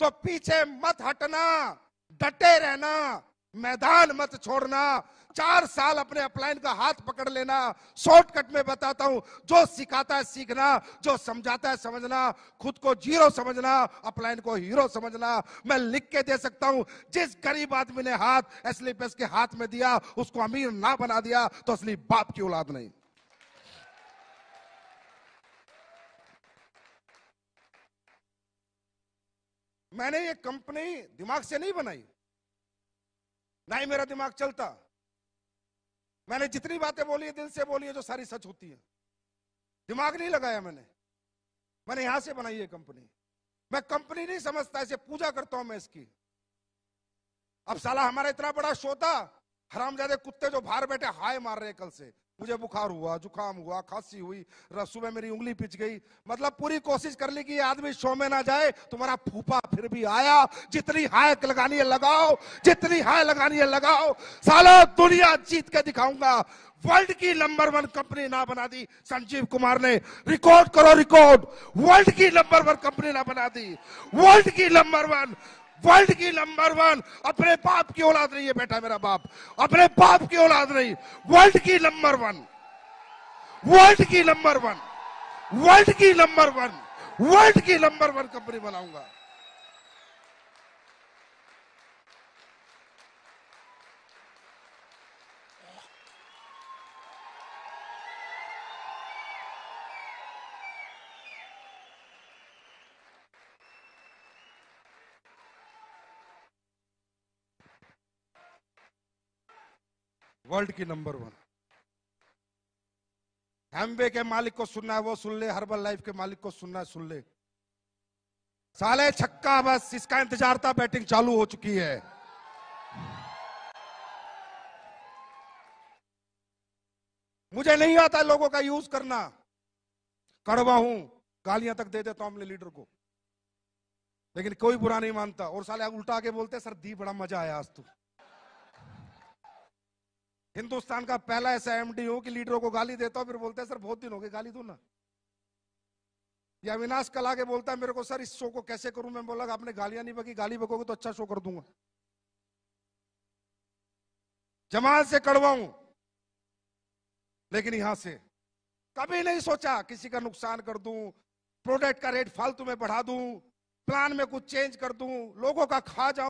तो पीछे मत हटना डटे रहना मैदान मत छोड़ना चार साल अपने अपलाइन का हाथ पकड़ लेना शॉर्टकट में बताता हूं जो सिखाता है सीखना जो समझाता है समझना खुद को जीरो समझना अपलाइन को हीरो समझना मैं लिख के दे सकता हूं जिस गरीब आदमी ने हाथ एसलीपीएस के हाथ में दिया उसको अमीर ना बना दिया तो असली बाप की औलाद नहीं मैंने ये कंपनी दिमाग से नहीं बनाई ना ही मेरा दिमाग चलता मैंने जितनी बातें बोली है दिल से बोली है जो सारी सच होती है दिमाग नहीं लगाया मैंने मैंने यहां से बनाई है कंपनी मैं कंपनी नहीं समझता इसे पूजा करता हूं मैं इसकी अब साला हमारा इतना बड़ा शो था हरामजादे कुत्ते जो बाहर बैठे हाय मार रहे कल से मुझे बुखार हुआ जुकाम हुआ खांसी हुई सुबह मेरी उंगली पिच गई मतलब पूरी कोशिश कर ली कि आदमी शो में ना जाए तुम्हारा फूफा फिर भी आया जितनी हाय लगानी है लगाओ जितनी हाय लगानी है लगाओ सालो दुनिया जीत के दिखाऊंगा वर्ल्ड की नंबर वन कंपनी ना बना दी संजीव कुमार ने रिकॉर्ड करो रिकॉर्ड वर्ल्ड की नंबर वन कंपनी ना बना दी वर्ल्ड की नंबर वन वर्ल्ड की नंबर वन अपने बाप की औलाद नहीं है बेटा मेरा बाप अपने बाप की औलाद नहीं वर्ल्ड की नंबर वन वर्ल्ड की नंबर वन वर्ल्ड की नंबर वन वर्ल्ड की नंबर वन कंपनी बनाऊंगा वर्ल्ड की नंबर वन हेमवे के मालिक को सुनना है वो सुन ले हर्बल लाइफ के मालिक को सुनना है सुन ले साले छक्का बस इसका इंतजार था बैटिंग चालू हो चुकी है मुझे नहीं आता लोगों का यूज करना कड़वा हूं गालियां तक दे देता हूं अपने लीडर को लेकिन कोई बुरा नहीं मानता और साले उल्टा के बोलते सर दी बड़ा मजा आया आज तू हिंदुस्तान का पहला ऐसा एमडी हो कि लीडरों को गाली देता हूं फिर बोलते हैं सर बहुत दिन हो गए गाली दू ना या अविनाश कल आगे बोलता है मेरे को सर इस शो को कैसे करूं मैं बोला आपने गालियां नहीं बकी गाली बकोगे तो अच्छा शो कर दूंगा जमाल से कड़वाऊं लेकिन यहां से कभी नहीं सोचा किसी का नुकसान कर दू प्रोडक्ट का रेट फालतू में बढ़ा दू प्लान में कुछ चेंज कर दू लोगों का खा जाऊं